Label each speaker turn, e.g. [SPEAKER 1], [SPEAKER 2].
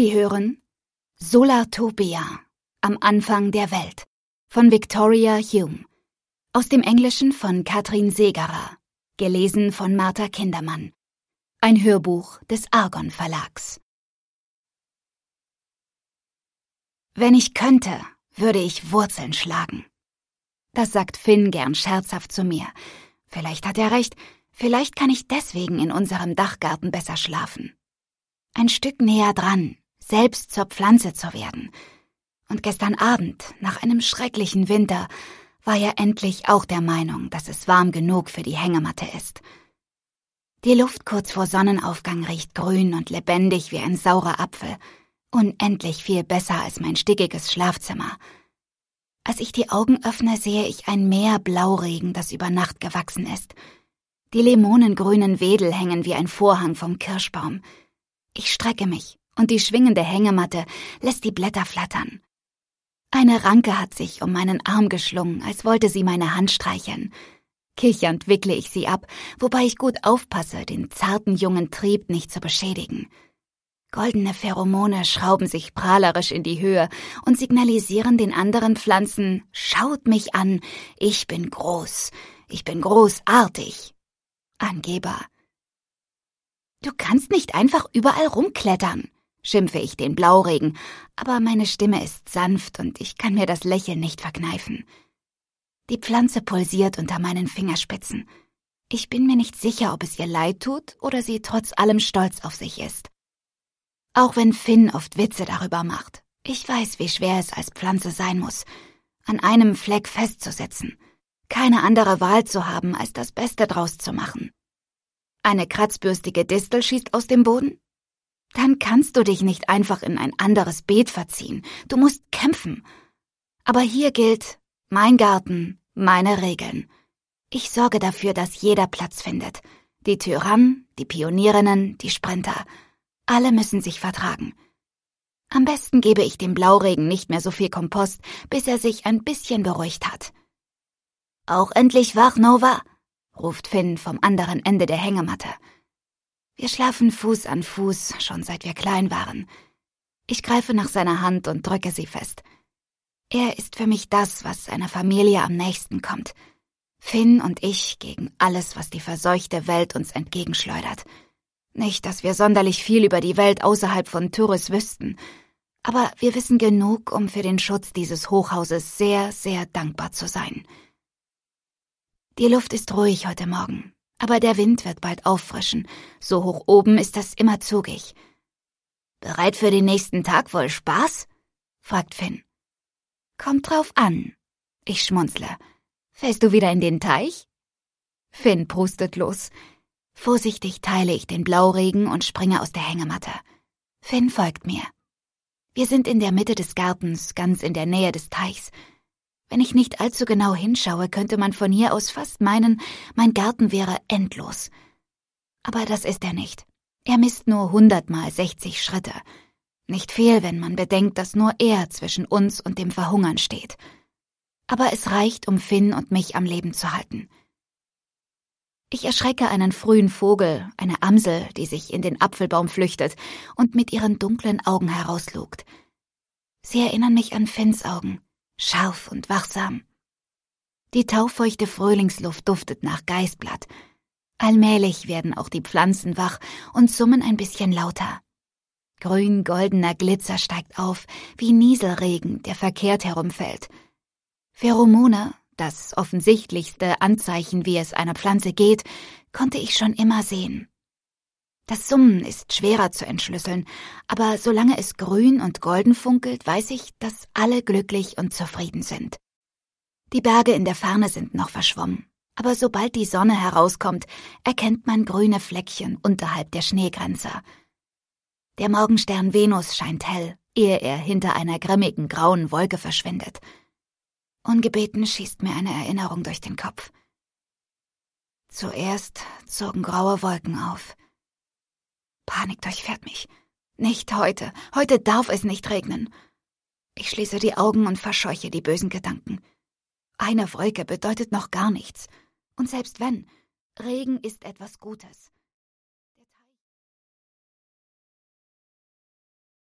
[SPEAKER 1] Sie hören Solartopia am Anfang der Welt von Victoria Hume aus dem Englischen von Katrin Segerer, gelesen von Martha Kindermann. Ein Hörbuch des Argon Verlags. Wenn ich könnte, würde ich Wurzeln schlagen. Das sagt Finn gern scherzhaft zu mir. Vielleicht hat er recht, vielleicht kann ich deswegen in unserem Dachgarten besser schlafen. Ein Stück näher dran, selbst zur Pflanze zu werden. Und gestern Abend, nach einem schrecklichen Winter, war er endlich auch der Meinung, dass es warm genug für die Hängematte ist. Die Luft kurz vor Sonnenaufgang riecht grün und lebendig wie ein saurer Apfel, unendlich viel besser als mein stickiges Schlafzimmer. Als ich die Augen öffne, sehe ich ein Meer Blauregen, das über Nacht gewachsen ist. Die limonengrünen Wedel hängen wie ein Vorhang vom Kirschbaum. Ich strecke mich, und die schwingende Hängematte lässt die Blätter flattern. Eine Ranke hat sich um meinen Arm geschlungen, als wollte sie meine Hand streicheln. Kichernd wickle ich sie ab, wobei ich gut aufpasse, den zarten jungen Trieb nicht zu beschädigen. Goldene Pheromone schrauben sich prahlerisch in die Höhe und signalisieren den anderen Pflanzen, schaut mich an, ich bin groß, ich bin großartig. Angeber. Du kannst nicht einfach überall rumklettern schimpfe ich den Blauregen, aber meine Stimme ist sanft und ich kann mir das Lächeln nicht verkneifen. Die Pflanze pulsiert unter meinen Fingerspitzen. Ich bin mir nicht sicher, ob es ihr leid tut oder sie trotz allem stolz auf sich ist. Auch wenn Finn oft Witze darüber macht. Ich weiß, wie schwer es als Pflanze sein muss, an einem Fleck festzusetzen, keine andere Wahl zu haben, als das Beste draus zu machen. Eine kratzbürstige Distel schießt aus dem Boden, dann kannst du dich nicht einfach in ein anderes Beet verziehen. Du musst kämpfen. Aber hier gilt mein Garten, meine Regeln. Ich sorge dafür, dass jeder Platz findet. Die Tyrannen, die Pionierinnen, die Sprinter. Alle müssen sich vertragen. Am besten gebe ich dem Blauregen nicht mehr so viel Kompost, bis er sich ein bisschen beruhigt hat. Auch endlich wach, Nova, ruft Finn vom anderen Ende der Hängematte. Wir schlafen Fuß an Fuß, schon seit wir klein waren. Ich greife nach seiner Hand und drücke sie fest. Er ist für mich das, was seiner Familie am nächsten kommt. Finn und ich gegen alles, was die verseuchte Welt uns entgegenschleudert. Nicht, dass wir sonderlich viel über die Welt außerhalb von Tyrus wüssten, aber wir wissen genug, um für den Schutz dieses Hochhauses sehr, sehr dankbar zu sein. Die Luft ist ruhig heute Morgen, aber der Wind wird bald auffrischen. So hoch oben ist das immer zugig. Bereit für den nächsten Tag wohl Spaß? fragt Finn. Kommt drauf an. Ich schmunzle. Fällst du wieder in den Teich? Finn prustet los. Vorsichtig teile ich den Blauregen und springe aus der Hängematte. Finn folgt mir. Wir sind in der Mitte des Gartens, ganz in der Nähe des Teichs. Wenn ich nicht allzu genau hinschaue, könnte man von hier aus fast meinen, mein Garten wäre endlos. Aber das ist er nicht. Er misst nur hundertmal sechzig Schritte. Nicht viel, wenn man bedenkt, dass nur er zwischen uns und dem Verhungern steht. Aber es reicht, um Finn und mich am Leben zu halten. Ich erschrecke einen frühen Vogel, eine Amsel, die sich in den Apfelbaum flüchtet und mit ihren dunklen Augen herauslugt. Sie erinnern mich an Finns Augen scharf und wachsam. Die taufeuchte Frühlingsluft duftet nach Geißblatt. Allmählich werden auch die Pflanzen wach und summen ein bisschen lauter. Grün-goldener Glitzer steigt auf, wie Nieselregen, der verkehrt herumfällt. Pheromone, das offensichtlichste Anzeichen, wie es einer Pflanze geht, konnte ich schon immer sehen. Das Summen ist schwerer zu entschlüsseln, aber solange es grün und golden funkelt, weiß ich, dass alle glücklich und zufrieden sind. Die Berge in der Ferne sind noch verschwommen, aber sobald die Sonne herauskommt, erkennt man grüne Fleckchen unterhalb der Schneegrenze. Der Morgenstern Venus scheint hell, ehe er hinter einer grimmigen grauen Wolke verschwindet. Ungebeten schießt mir eine Erinnerung durch den Kopf. Zuerst zogen graue Wolken auf Panik durchfährt mich. Nicht heute. Heute darf es nicht regnen. Ich schließe die Augen und verscheuche die bösen Gedanken. Eine Wolke bedeutet noch gar nichts. Und selbst wenn, Regen ist etwas Gutes.